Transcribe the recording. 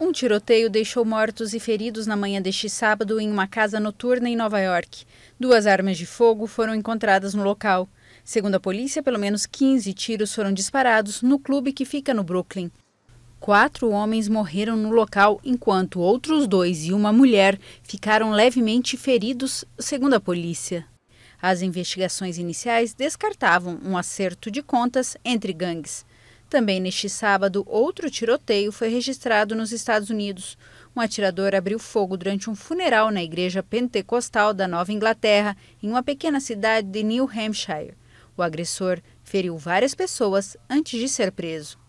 Um tiroteio deixou mortos e feridos na manhã deste sábado em uma casa noturna em Nova York. Duas armas de fogo foram encontradas no local. Segundo a polícia, pelo menos 15 tiros foram disparados no clube que fica no Brooklyn. Quatro homens morreram no local, enquanto outros dois e uma mulher ficaram levemente feridos, segundo a polícia. As investigações iniciais descartavam um acerto de contas entre gangues. Também neste sábado, outro tiroteio foi registrado nos Estados Unidos. Um atirador abriu fogo durante um funeral na igreja pentecostal da Nova Inglaterra, em uma pequena cidade de New Hampshire. O agressor feriu várias pessoas antes de ser preso.